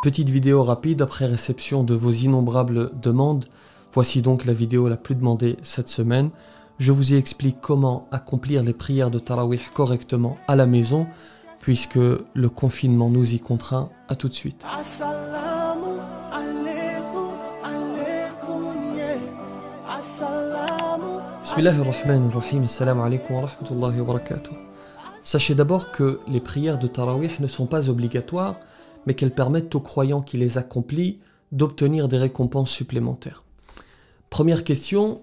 Petite vidéo rapide après réception de vos innombrables demandes. Voici donc la vidéo la plus demandée cette semaine. Je vous y explique comment accomplir les prières de Tarawih correctement à la maison, puisque le confinement nous y contraint. À tout de suite. Sachez d'abord que les prières de Tarawih ne sont pas obligatoires mais qu'elles permettent aux croyants qui les accomplissent d'obtenir des récompenses supplémentaires. Première question,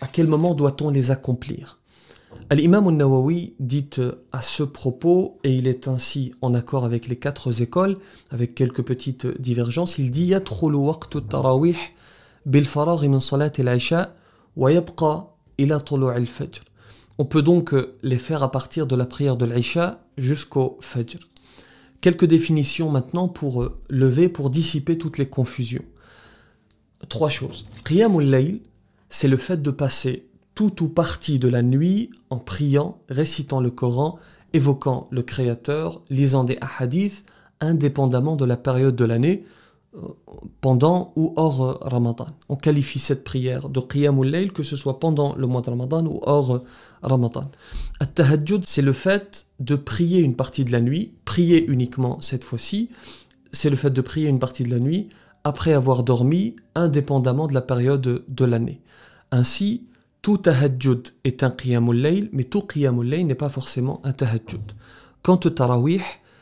à quel moment doit-on les accomplir L'imam al-Nawawi dit euh, à ce propos, et il est ainsi en accord avec les quatre écoles, avec quelques petites divergences, il dit wa ila al-Fajr. On peut donc les faire à partir de la prière de l'Isha jusqu'au Fajr. Quelques définitions maintenant pour euh, lever, pour dissiper toutes les confusions. Trois choses. Riyamul Layl, c'est le fait de passer tout ou partie de la nuit en priant, récitant le Coran, évoquant le Créateur, lisant des hadiths, indépendamment de la période de l'année, pendant ou hors euh, Ramadan. On qualifie cette prière de al Layl, que ce soit pendant le mois de Ramadan ou hors euh, Ramadan. At-Tahajjud, c'est le fait de prier une partie de la nuit, prier uniquement cette fois-ci, c'est le fait de prier une partie de la nuit après avoir dormi, indépendamment de la période de l'année. Ainsi, tout Tahajjud est un al Layl, mais tout al Layl n'est pas forcément un Tahajjud. Quant au Tarawih,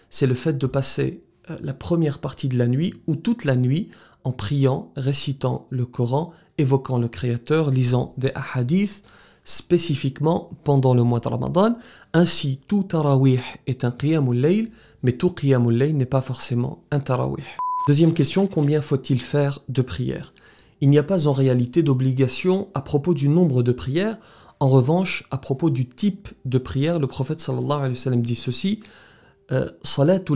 c'est le fait de passer euh, la première partie de la nuit ou toute la nuit en priant, récitant le Coran, évoquant le Créateur, lisant des hadiths spécifiquement pendant le mois de Ramadan. Ainsi, tout tarawih est un qiyamul layl, mais tout qiyamul layl n'est pas forcément un tarawih. Deuxième question, combien faut-il faire de prières Il n'y a pas en réalité d'obligation à propos du nombre de prières. En revanche, à propos du type de prière, le prophète sallallahu alayhi wa sallam dit ceci « la prière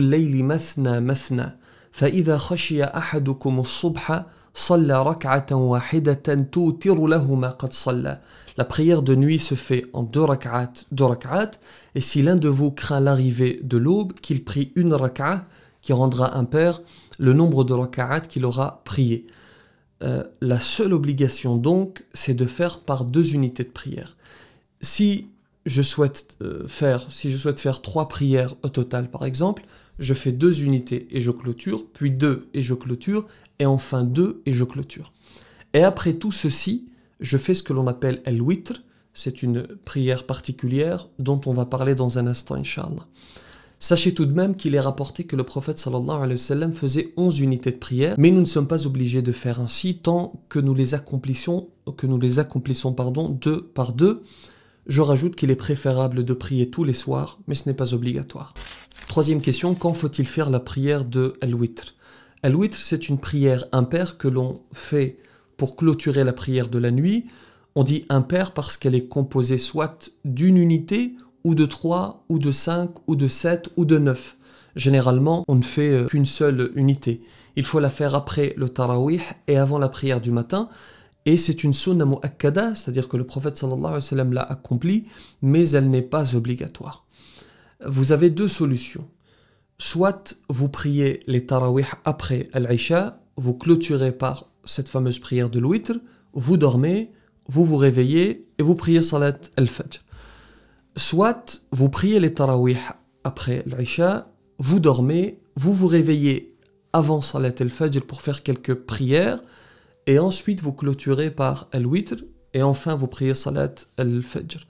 de nuit se fait en deux rak'at, deux rak'at, et si l'un de vous craint l'arrivée de l'aube, qu'il prie une raka'at, qui rendra impair le nombre de rak'at qu'il aura prié. Euh, la seule obligation donc, c'est de faire par deux unités de prière. Si je souhaite euh, faire, si je souhaite faire trois prières au total par exemple, je fais deux unités et je clôture, puis deux et je clôture, et enfin deux et je clôture. Et après tout ceci, je fais ce que l'on appelle el witr, c'est une prière particulière dont on va parler dans un instant, Inch'Allah. Sachez tout de même qu'il est rapporté que le prophète sallallahu alayhi wa sallam faisait 11 unités de prière, mais nous ne sommes pas obligés de faire ainsi tant que nous les accomplissons, que nous les accomplissons pardon, deux par deux, je rajoute qu'il est préférable de prier tous les soirs, mais ce n'est pas obligatoire. Troisième question, quand faut-il faire la prière de Al-Witr Al-Witr, c'est une prière impaire que l'on fait pour clôturer la prière de la nuit. On dit impaire parce qu'elle est composée soit d'une unité, ou de trois, ou de cinq, ou de sept, ou de neuf. Généralement, on ne fait euh, qu'une seule unité. Il faut la faire après le tarawih et avant la prière du matin, et c'est une sunna mu'akkada, c'est-à-dire que le prophète sallallahu alayhi wa sallam l'a accompli, mais elle n'est pas obligatoire. Vous avez deux solutions. Soit vous priez les tarawih après al-isha, vous clôturez par cette fameuse prière de l'ouitr, vous dormez, vous vous réveillez et vous priez salat al-fajr. Soit vous priez les tarawih après l'isha, vous dormez, vous vous réveillez avant salat al-fajr pour faire quelques prières, et ensuite, vous clôturez par al Et enfin, vous priez Salat Al-Fajr.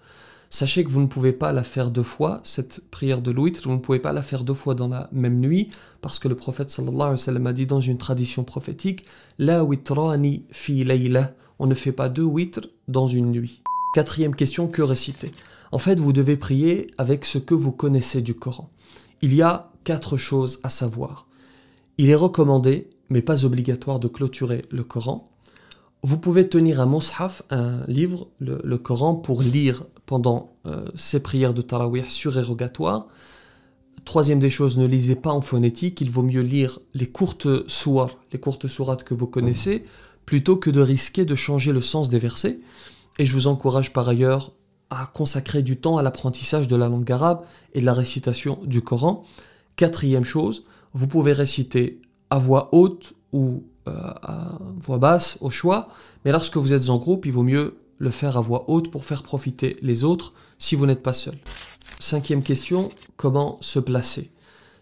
Sachez que vous ne pouvez pas la faire deux fois, cette prière de l'Ouitr, vous ne pouvez pas la faire deux fois dans la même nuit, parce que le prophète sallallahu alayhi wa sallam a dit dans une tradition prophétique La witrani fi layla. On ne fait pas deux witr dans une nuit. Quatrième question que réciter En fait, vous devez prier avec ce que vous connaissez du Coran. Il y a quatre choses à savoir. Il est recommandé mais pas obligatoire de clôturer le Coran. Vous pouvez tenir un mushaf, un livre, le, Coran, pour lire pendant ces euh, prières de Tarawih surérogatoires. Troisième des choses, ne lisez pas en phonétique, il vaut mieux lire les courtes les courtes sourates que vous connaissez, plutôt que de risquer de changer le sens des versets. Et je vous encourage par ailleurs à consacrer du temps à l'apprentissage de la langue arabe et de la récitation du Coran. Quatrième chose, vous pouvez réciter à voix haute ou euh, à voix basse au choix, mais lorsque vous êtes en groupe, il vaut mieux le faire à voix haute pour faire profiter les autres si vous n'êtes pas seul. Cinquième question, comment se placer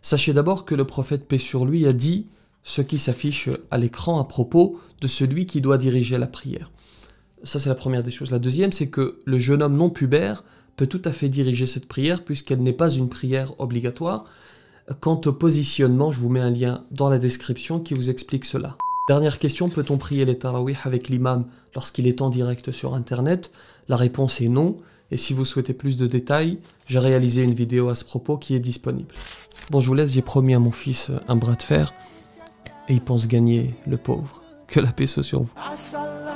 Sachez d'abord que le prophète paix sur lui a dit ce qui s'affiche à l'écran à propos de celui qui doit diriger la prière. Ça c'est la première des choses. La deuxième c'est que le jeune homme non pubère peut tout à fait diriger cette prière puisqu'elle n'est pas une prière obligatoire, Quant au positionnement, je vous mets un lien dans la description qui vous explique cela. Dernière question, peut-on prier les tarawih avec l'imam lorsqu'il est en direct sur internet La réponse est non, et si vous souhaitez plus de détails, j'ai réalisé une vidéo à ce propos qui est disponible. Bon, je vous laisse, j'ai promis à mon fils un bras de fer, et il pense gagner, le pauvre. Que la paix soit sur vous.